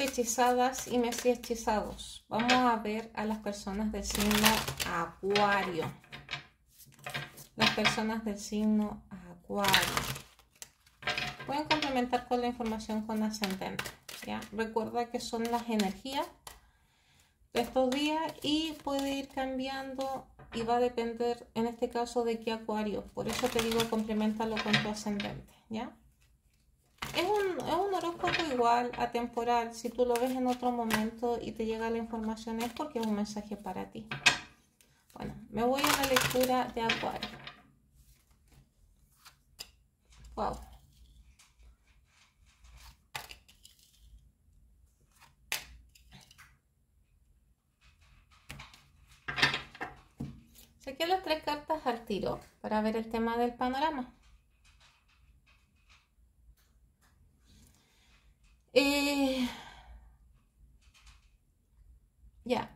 hechizadas y mes hechizados. Vamos a ver a las personas del signo Acuario. Las personas del signo Acuario. Pueden complementar con la información con ascendente. ¿ya? Recuerda que son las energías de estos días y puede ir cambiando y va a depender en este caso de qué acuario. Por eso te digo complementalo con tu ascendente. ¿ya? es un horóscopo igual, a temporal Si tú lo ves en otro momento y te llega la información es porque es un mensaje para ti. Bueno, me voy a la lectura de Acuario. Wow. Saqué las tres cartas al tiro para ver el tema del panorama. Eh, ya.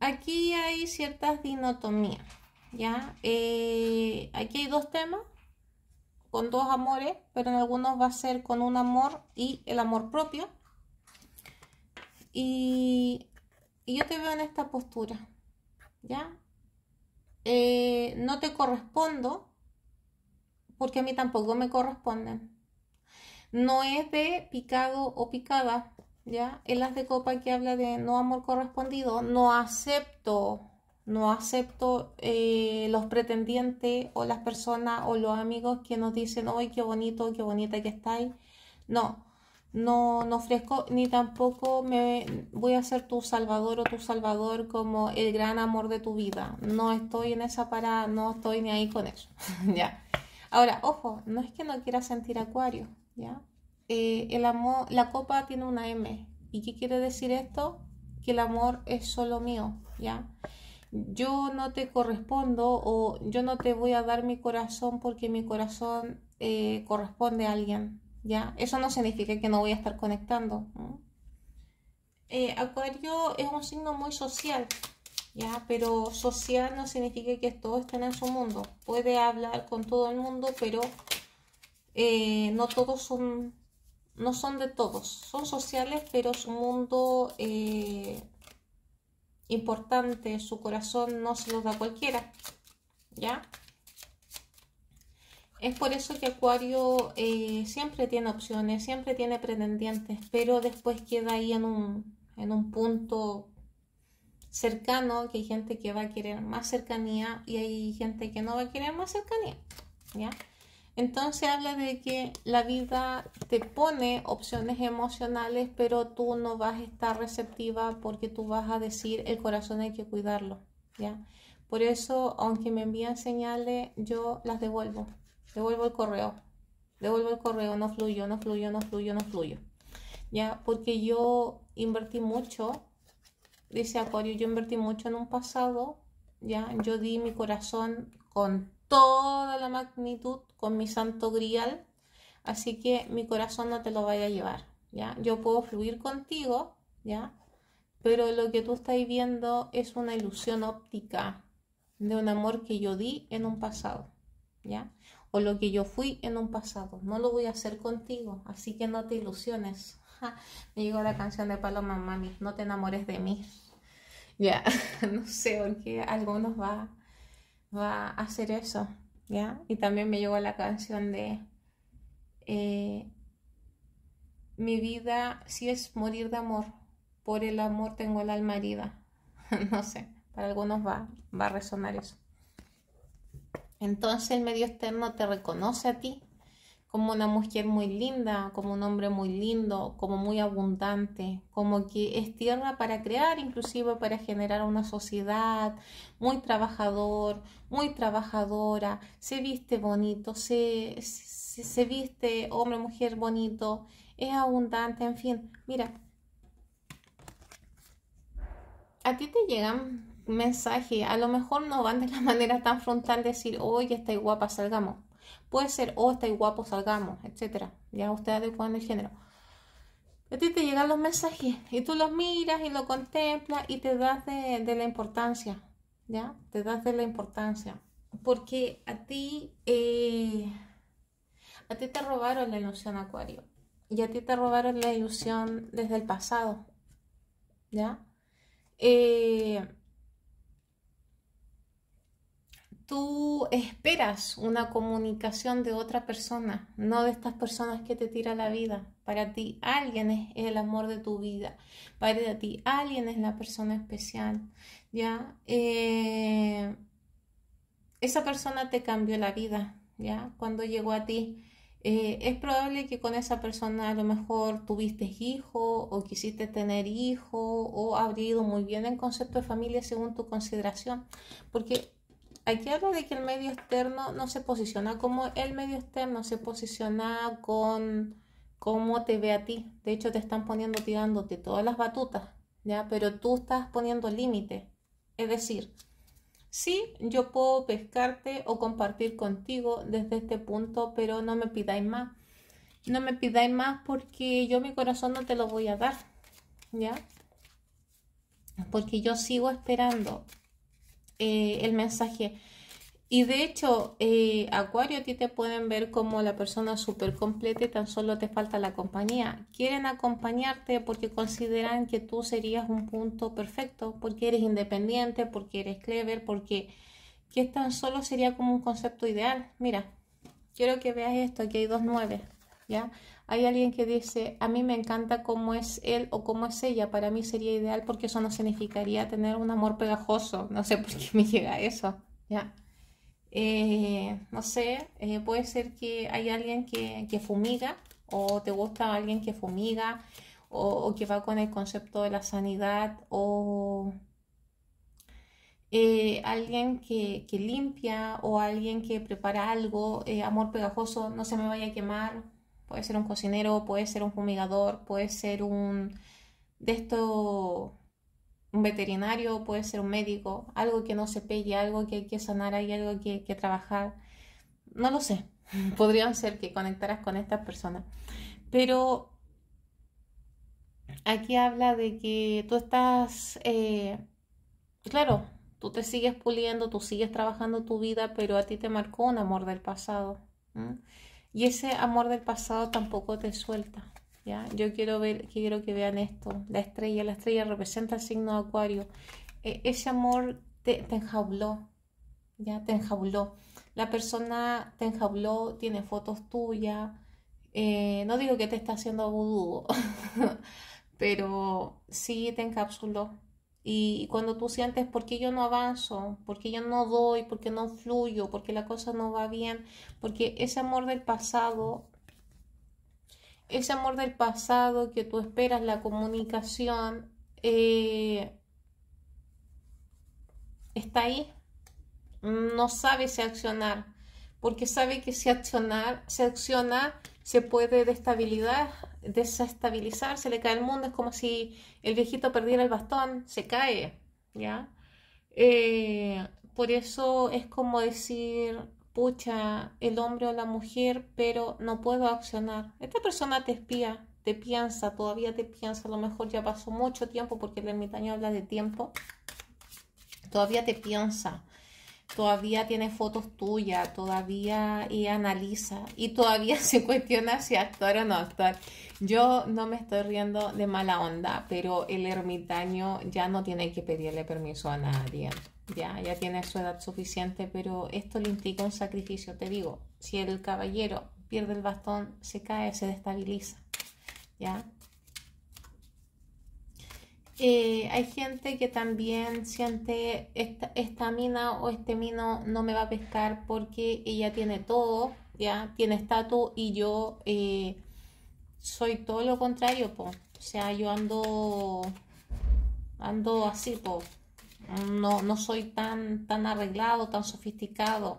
Aquí hay ciertas dinotomías, ¿ya? Eh, aquí hay dos temas, con dos amores, pero en algunos va a ser con un amor y el amor propio. Y, yo te veo en esta postura, ¿ya? Eh, no te correspondo, porque a mí tampoco me corresponden. No es de picado o picada, ¿ya? En las de copa que habla de no amor correspondido, no acepto, no acepto eh, los pretendientes o las personas o los amigos que nos dicen, hoy qué bonito, qué bonita que estáis. No, no, no ofrezco ni tampoco me voy a ser tu salvador o tu salvador como el gran amor de tu vida. No estoy en esa parada, no estoy ni ahí con eso. ya. Ahora, ojo, no es que no quiera sentir acuario, ¿ya? Eh, el amor, la copa tiene una M. ¿Y qué quiere decir esto? Que el amor es solo mío, ¿ya? Yo no te correspondo o yo no te voy a dar mi corazón porque mi corazón eh, corresponde a alguien, ¿ya? Eso no significa que no voy a estar conectando. Eh, acuario es un signo muy social, pero social no significa que todos estén en su mundo. Puede hablar con todo el mundo, pero eh, no todos son, no son de todos. Son sociales, pero su mundo eh, importante, su corazón no se los da cualquiera, ¿ya? Es por eso que Acuario eh, siempre tiene opciones, siempre tiene pretendientes, pero después queda ahí en un, en un punto cercano, que hay gente que va a querer más cercanía y hay gente que no va a querer más cercanía, ¿ya? Entonces habla de que la vida te pone opciones emocionales, pero tú no vas a estar receptiva porque tú vas a decir el corazón hay que cuidarlo, ¿ya? Por eso, aunque me envían señales, yo las devuelvo, devuelvo el correo, devuelvo el correo, no fluyo, no fluyo, no fluyo, no fluyo, ¿ya? Porque yo invertí mucho Dice Acuario, yo invertí mucho en un pasado, ya, yo di mi corazón con toda la magnitud, con mi santo grial, así que mi corazón no te lo vaya a llevar, ya. Yo puedo fluir contigo, ya, pero lo que tú estás viendo es una ilusión óptica de un amor que yo di en un pasado, ya, o lo que yo fui en un pasado. No lo voy a hacer contigo, así que no te ilusiones. Me llegó la canción de Paloma Mami, no te enamores de mí. Ya, no sé por qué algunos va, va a hacer eso. ¿ya? Y también me llegó la canción de eh, Mi vida, si es morir de amor, por el amor tengo el alma herida. no sé, para algunos va, va a resonar eso. Entonces el medio externo te reconoce a ti como una mujer muy linda, como un hombre muy lindo, como muy abundante, como que es tierra para crear, inclusive para generar una sociedad, muy trabajador, muy trabajadora, se viste bonito, se, viste hombre, mujer bonito, es abundante, en fin, mira. A ti te llegan mensajes, a lo mejor no van de la manera tan frontal de decir, oye, está guapa, salgamos Puede ser, oh, estáis guapo, salgamos, etcétera. Ya usted adecuando el género. A ti te llegan los mensajes y tú los miras y lo contemplas y te das de, la importancia, ¿ya? Te das de la importancia. Porque a ti, eh, a ti te robaron la ilusión acuario y a ti te robaron la ilusión desde el pasado, ¿ya? Eh, tú esperas una comunicación de otra persona, no de estas personas que te tiran la vida. Para ti alguien es el amor de tu vida, para ti alguien es la persona especial, ¿ya? Eh, esa persona te cambió la vida, ¿ya? Cuando llegó a ti. Eh, es probable que con esa persona a lo mejor tuviste hijo o quisiste tener hijo o habría ido muy bien en concepto de familia según tu consideración, porque aquí habla de que el medio externo no se posiciona como el medio externo, se posiciona con cómo te ve a ti. De hecho, te están poniendo tirándote todas las batutas, ¿ya? Pero tú estás poniendo límite. Es decir, sí, yo puedo pescarte o compartir contigo desde este punto, pero no me pidáis más. No me pidáis más porque yo mi corazón no te lo voy a dar, ¿ya? Porque yo sigo esperando eh, el mensaje. Y de hecho, eh, Acuario, a ti te pueden ver como la persona súper completa y tan solo te falta la compañía. Quieren acompañarte porque consideran que tú serías un punto perfecto, porque eres independiente, porque eres clever, porque que tan solo sería como un concepto ideal. Mira, quiero que veas esto, aquí hay dos nueve, ¿ya? Hay alguien que dice, a mí me encanta cómo es él o cómo es ella, para mí sería ideal porque eso no significaría tener un amor pegajoso. No sé por qué me llega eso, ¿ya? Eh, no sé, eh, puede ser que hay alguien que, fumiga o te gusta alguien que fumiga o, que va con el concepto de la sanidad o eh, alguien que, que, limpia o alguien que prepara algo, amor pegajoso, no se me vaya a quemar, Puede ser un cocinero, puede ser un fumigador, puede ser un de esto un veterinario, puede ser un médico, algo que no se pelle algo que hay que sanar, hay algo que hay que trabajar. No lo sé. Podrían ser que conectaras con estas personas. Pero aquí habla de que tú estás, eh, claro, tú te sigues puliendo, tú sigues trabajando tu vida, pero a ti te marcó un amor del pasado. Y ese amor del pasado tampoco te suelta. ¿ya? Yo quiero, ver, quiero que vean esto. La estrella, la estrella representa el signo de acuario. E, ese amor te, enjauló. Ya te enjauló. La persona te enjauló, tiene fotos tuyas. Eh, no digo que te está haciendo vudú, pero sí te encapsuló. Y, cuando tú sientes, ¿por qué yo no avanzo? ¿Por qué yo no doy? ¿Por qué no fluyo? ¿Por qué la cosa no va bien? Porque ese amor del pasado, ese amor del pasado que tú esperas, la comunicación, eh, está ahí. No sabe si accionar, porque sabe que si accionar, se acciona, se puede destabilizar, desestabilizar, se le cae el mundo, es como si el viejito perdiera el bastón, se cae, ¿ya? Eh, por eso es como decir, pucha, el hombre o la mujer, pero no puedo accionar. Esta persona te espía, te piensa, todavía te piensa, a lo mejor ya pasó mucho tiempo porque el ermitaño habla de tiempo, todavía te piensa, todavía tiene fotos tuyas, todavía y analiza y todavía se cuestiona si actuar o no actuar. Yo no me estoy riendo de mala onda, pero el ermitaño ya no tiene que pedirle permiso a nadie. Ya, ya tiene su edad suficiente, pero esto le implica un sacrificio. Te digo, si el caballero pierde el bastón, se cae, se destabiliza. ¿Ya? Eh, hay gente que también siente esta, mina o este mino no me va a pescar porque ella tiene todo, ya tiene estatus y yo eh, soy todo lo contrario, o sea, yo ando ando así, po. No, no soy tan, tan arreglado, tan sofisticado.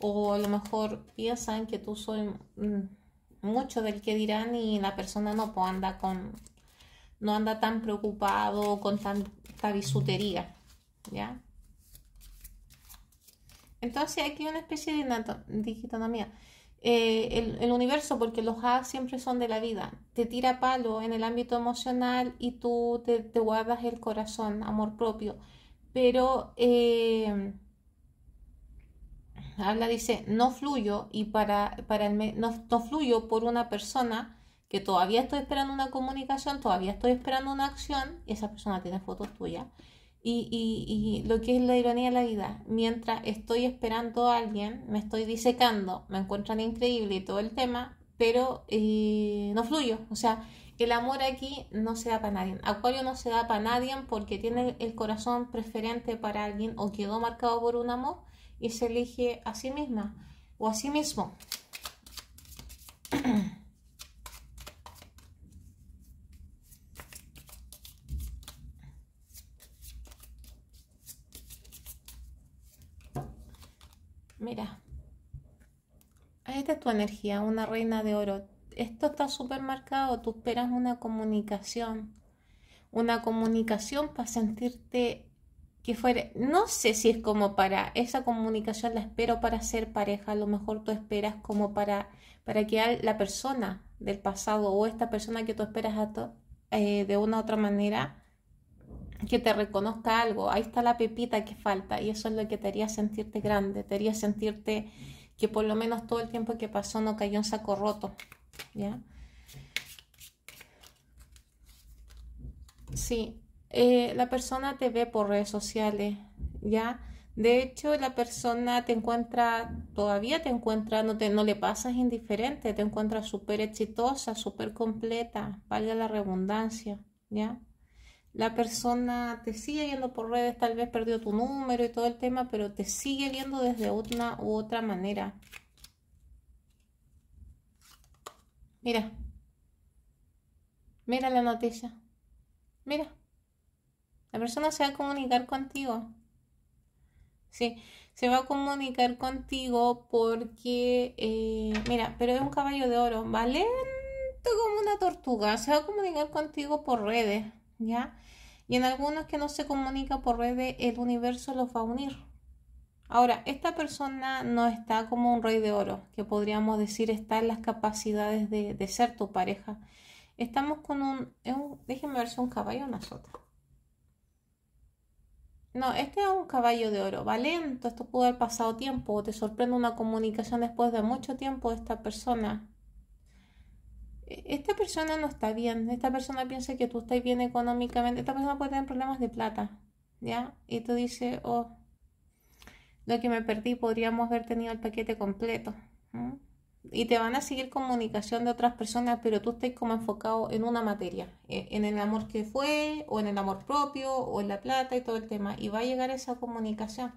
O a lo mejor piensan que tú soy mm, mucho del que dirán y la persona no, anda con no anda tan preocupado con tanta bisutería, ¿ya? Entonces aquí hay una especie de digitonomía. Eh, el, el, universo, porque los A siempre son de la vida, te tira palo en el ámbito emocional y tú te, guardas el corazón, amor propio. Pero eh, habla, dice, no fluyo y para, para el, no fluyo por una persona que todavía estoy esperando una comunicación, todavía estoy esperando una acción, y esa persona tiene fotos tuyas. Y, lo que es la ironía de la vida, mientras estoy esperando a alguien, me estoy disecando, me encuentran increíble y todo el tema, pero eh, no fluyo. O sea, el amor aquí no se da para nadie. Acuario no se da para nadie porque tiene el corazón preferente para alguien o quedó marcado por un amor y se elige a sí misma o a sí mismo. Mira, esta es tu energía, una reina de oro. Esto está súper marcado, tú esperas una comunicación, una comunicación para sentirte que fuera, no sé si es como para, esa comunicación la espero para ser pareja, a lo mejor tú esperas como para, para que la persona del pasado o esta persona que tú esperas a eh, de una u otra manera que te reconozca algo, ahí está la pepita que falta y eso es lo que te haría sentirte grande, te haría sentirte que por lo menos todo el tiempo que pasó no cayó en saco roto, ¿ya? Sí, eh, la persona te ve por redes sociales, ¿ya? De hecho, la persona te encuentra, todavía te encuentra, no, te, no le pasas indiferente, te encuentra súper exitosa, súper completa, valga la redundancia, ¿ya? la persona te sigue viendo por redes, tal vez perdió tu número y todo el tema, pero te sigue viendo desde una u otra manera. Mira. Mira la noticia. Mira. La persona se va a comunicar contigo. Sí, se va a comunicar contigo porque, eh, mira, pero es un caballo de oro, lento como una tortuga. Se va a comunicar contigo por redes. ¿ya? Y en algunos que no se comunica por redes, el universo los va a unir. Ahora, esta persona no está como un rey de oro, que podríamos decir está en las capacidades de, ser tu pareja. Estamos con un, déjenme ver si es un caballo o una sota. No, este es un caballo de oro, valiente. esto pudo haber pasado tiempo, te sorprende una comunicación después de mucho tiempo de esta persona, esta persona no está bien, esta persona piensa que tú estás bien económicamente, esta persona puede tener problemas de plata, ¿ya? Y tú dices, oh, lo que me perdí, podríamos haber tenido el paquete completo. Y te van a seguir comunicación de otras personas, pero tú estás como enfocado en una materia, e, en el amor que fue, o en el amor propio, o en la plata y todo el tema. Y va a llegar esa comunicación,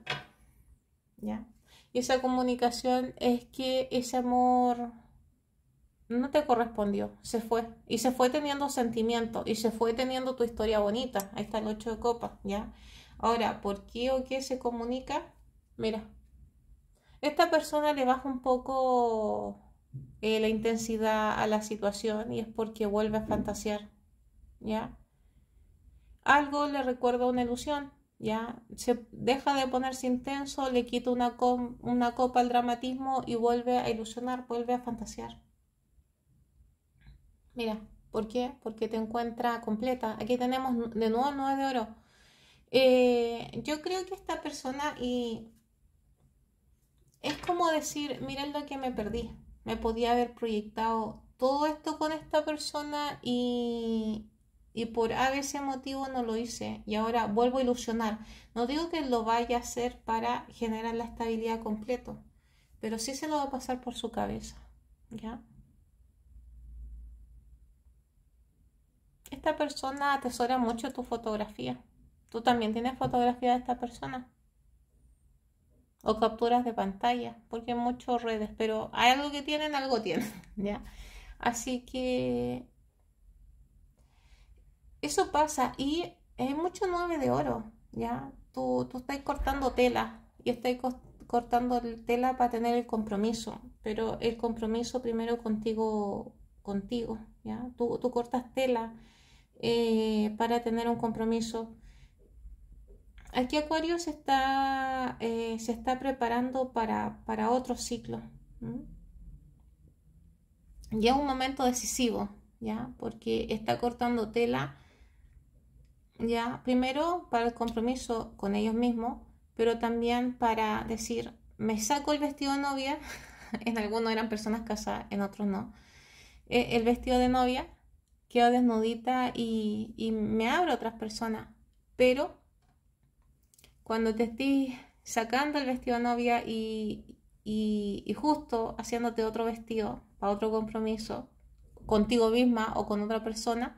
¿ya? Y esa comunicación es que ese amor no te correspondió, se fue. Y se fue teniendo sentimiento y se fue teniendo tu historia bonita. Ahí está el ocho de copa ¿ya? Ahora, ¿por qué o qué se comunica? Mira, esta persona le baja un poco eh, la intensidad a la situación y es porque vuelve a fantasear, ¿ya? Algo le recuerda una ilusión, ¿ya? Se deja de ponerse intenso, le quita una, una copa al dramatismo y vuelve a ilusionar, vuelve a fantasear. Mira, ¿por qué? Porque te encuentra completa. Aquí tenemos de nuevo nueve de oro. Eh, yo creo que esta persona y es como decir, miren lo que me perdí. Me podía haber proyectado todo esto con esta persona y, y por ese motivo no lo hice y ahora vuelvo a ilusionar. No digo que lo vaya a hacer para generar la estabilidad completo, pero sí se lo va a pasar por su cabeza, ¿ya? esta persona atesora mucho tu fotografía. ¿Tú también tienes fotografía de esta persona? O capturas de pantalla, porque hay muchas redes, pero hay algo que tienen, algo tienen, ¿ya? Así que eso pasa y hay mucho nueve de oro, ¿ya? Tú, estás cortando tela y estoy cortando tela para tener el compromiso, pero el compromiso primero contigo, contigo, ¿ya? Tú, tú cortas tela eh, para tener un compromiso. Aquí Acuario se está, eh, se está preparando para, otro ciclo. Y es un momento decisivo, ¿ya? Porque está cortando tela, ¿ya? Primero para el compromiso con ellos mismos, pero también para decir, me saco el vestido de novia, en algunos eran personas casadas, en otros no, eh, el vestido de novia quedo desnudita y, me abro a otras personas. Pero cuando te estés sacando el vestido de novia y, justo haciéndote otro vestido para otro compromiso contigo misma o con otra persona,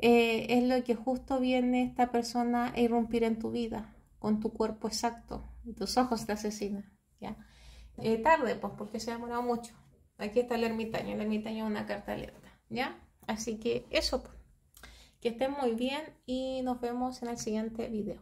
eh, es lo que justo viene esta persona a irrumpir en tu vida, con tu cuerpo exacto, tus ojos te asesinan. ¿ya? Eh, tarde, pues porque se ha demorado mucho. Aquí está el ermitaño, el ermitaño es una carta alerta, ¿ya? Así que eso, pues. que estén muy bien y nos vemos en el siguiente video.